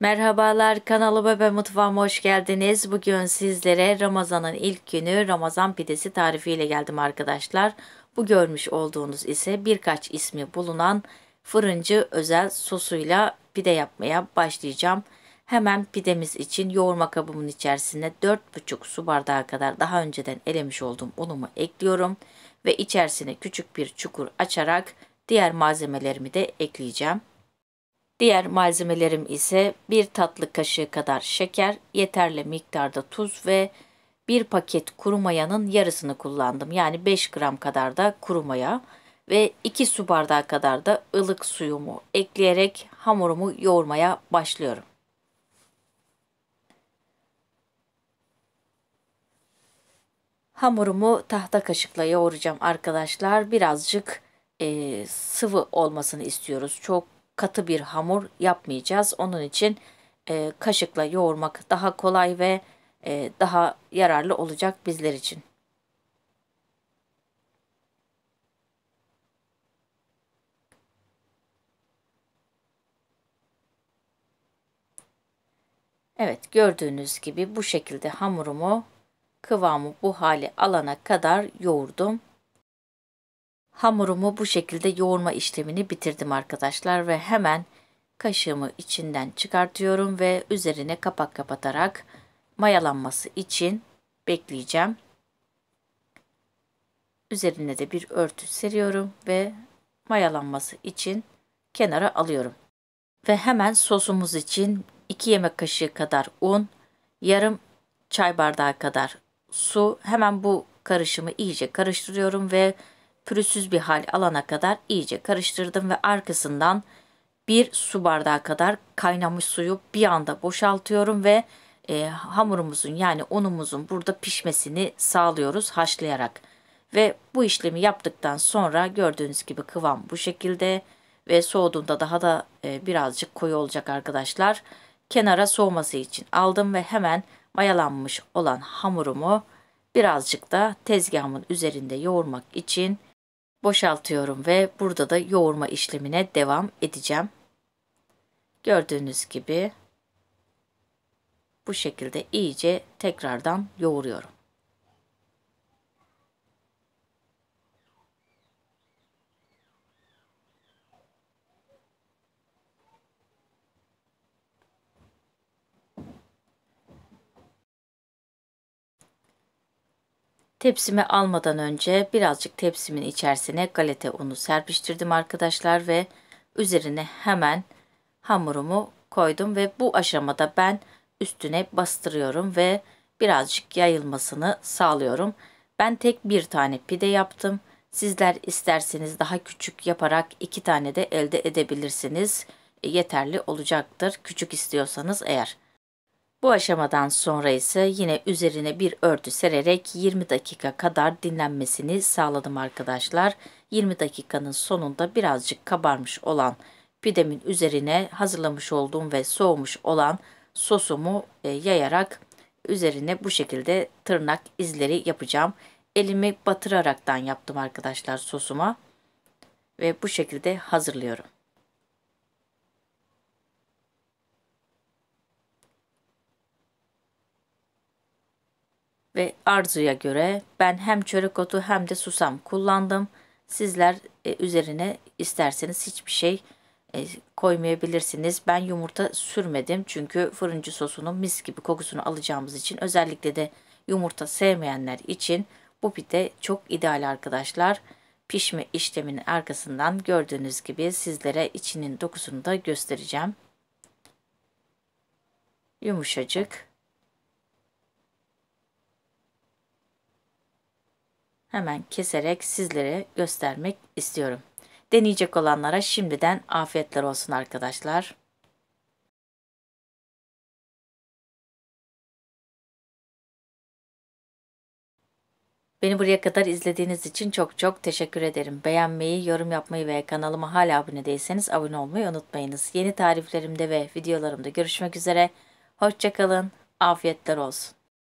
Merhabalar kanalıma ve mutfağıma hoş geldiniz. Bugün sizlere Ramazan'ın ilk günü Ramazan pidesi tarifiyle geldim arkadaşlar. Bu görmüş olduğunuz ise birkaç ismi bulunan fırıncı özel sosuyla pide yapmaya başlayacağım. Hemen pidemiz için yoğurma kabımın içerisine 4,5 su bardağı kadar daha önceden elemiş olduğum unumu ekliyorum. Ve içerisine küçük bir çukur açarak diğer malzemelerimi de ekleyeceğim. Diğer malzemelerim ise bir tatlı kaşığı kadar şeker, yeterli miktarda tuz ve bir paket kuru mayanın yarısını kullandım. Yani 5 gram kadar da kuru maya ve 2 su bardağı kadar da ılık suyumu ekleyerek hamurumu yoğurmaya başlıyorum. Hamurumu tahta kaşıkla yoğuracağım arkadaşlar. Birazcık e, sıvı olmasını istiyoruz. Çok katı bir hamur yapmayacağız. Onun için e, kaşıkla yoğurmak daha kolay ve e, daha yararlı olacak bizler için. Evet gördüğünüz gibi bu şekilde hamurumu kıvamı bu hale alana kadar yoğurdum. Hamurumu bu şekilde yoğurma işlemini bitirdim arkadaşlar ve hemen kaşığımı içinden çıkartıyorum ve üzerine kapak kapatarak mayalanması için bekleyeceğim. Üzerine de bir örtü seriyorum ve mayalanması için kenara alıyorum. Ve hemen sosumuz için 2 yemek kaşığı kadar un, yarım çay bardağı kadar su. Hemen bu karışımı iyice karıştırıyorum ve pürüzsüz bir hal alana kadar iyice karıştırdım ve arkasından bir su bardağı kadar kaynamış suyu bir anda boşaltıyorum ve e, hamurumuzun yani unumuzun burada pişmesini sağlıyoruz haşlayarak. Ve bu işlemi yaptıktan sonra gördüğünüz gibi kıvam bu şekilde ve soğuduğunda daha da e, birazcık koyu olacak arkadaşlar. Kenara soğuması için aldım ve hemen mayalanmış olan hamurumu birazcık da tezgahımın üzerinde yoğurmak için boşaltıyorum ve burada da yoğurma işlemine devam edeceğim. Gördüğünüz gibi bu şekilde iyice tekrardan yoğuruyorum. Tepsime almadan önce birazcık tepsimin içerisine galeta unu serpiştirdim arkadaşlar ve üzerine hemen hamurumu koydum ve bu aşamada ben üstüne bastırıyorum ve birazcık yayılmasını sağlıyorum. Ben tek bir tane pide yaptım. Sizler isterseniz daha küçük yaparak iki tane de elde edebilirsiniz. E, yeterli olacaktır. Küçük istiyorsanız eğer. Bu aşamadan sonra ise yine üzerine bir örtü sererek 20 dakika kadar dinlenmesini sağladım arkadaşlar. 20 dakikanın sonunda birazcık kabarmış olan pidemin üzerine hazırlamış olduğum ve soğumuş olan sosumu e, yayarak üzerine bu şekilde tırnak izleri yapacağım. Elimi batıraraktan yaptım arkadaşlar sosuma ve bu şekilde hazırlıyorum. ve arzuya göre ben hem çörek otu hem de susam kullandım. Sizler e, üzerine isterseniz hiçbir şey e, koymayabilirsiniz. Ben yumurta sürmedim çünkü fırıncı sosunun mis gibi kokusunu alacağımız için özellikle de yumurta sevmeyenler için bu pide çok ideal arkadaşlar. Pişme işleminin arkasından gördüğünüz gibi sizlere içinin dokusunu da göstereceğim. Yumuşacık. hemen keserek sizlere göstermek istiyorum. Deneyecek olanlara şimdiden afiyetler olsun arkadaşlar. Beni buraya kadar izlediğiniz için çok çok teşekkür ederim. Beğenmeyi, yorum yapmayı ve kanalıma hala abone değilseniz abone olmayı unutmayınız. Yeni tariflerimde ve videolarımda görüşmek üzere. Hoşçakalın, afiyetler olsun.